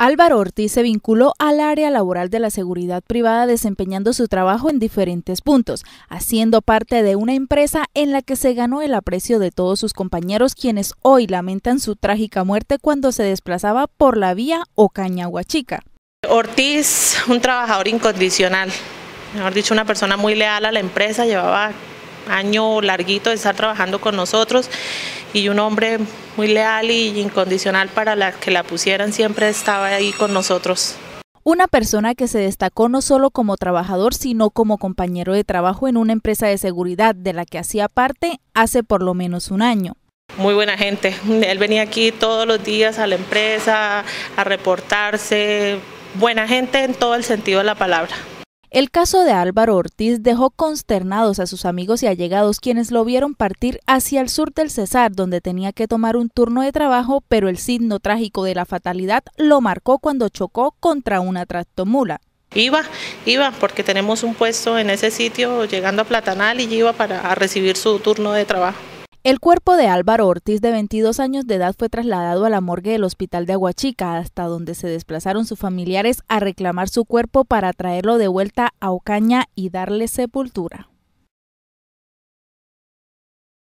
Álvaro Ortiz se vinculó al área laboral de la seguridad privada desempeñando su trabajo en diferentes puntos, haciendo parte de una empresa en la que se ganó el aprecio de todos sus compañeros quienes hoy lamentan su trágica muerte cuando se desplazaba por la vía Ocaña Huachica. Ortiz, un trabajador incondicional, mejor dicho, una persona muy leal a la empresa, llevaba año larguito de estar trabajando con nosotros y un hombre muy leal y incondicional para la que la pusieran, siempre estaba ahí con nosotros. Una persona que se destacó no solo como trabajador, sino como compañero de trabajo en una empresa de seguridad de la que hacía parte hace por lo menos un año muy buena gente. Él venía aquí todos los días a la empresa a reportarse. Buena gente en todo el sentido de la palabra. El caso de Álvaro Ortiz dejó consternados a sus amigos y allegados quienes lo vieron partir hacia el sur del Cesar, donde tenía que tomar un turno de trabajo, pero el signo trágico de la fatalidad lo marcó cuando chocó contra una tractomula. Iba, iba, porque tenemos un puesto en ese sitio llegando a Platanal y iba para recibir su turno de trabajo. El cuerpo de Álvaro Ortiz, de 22 años de edad, fue trasladado a la morgue del hospital de Aguachica, hasta donde se desplazaron sus familiares a reclamar su cuerpo para traerlo de vuelta a Ocaña y darle sepultura.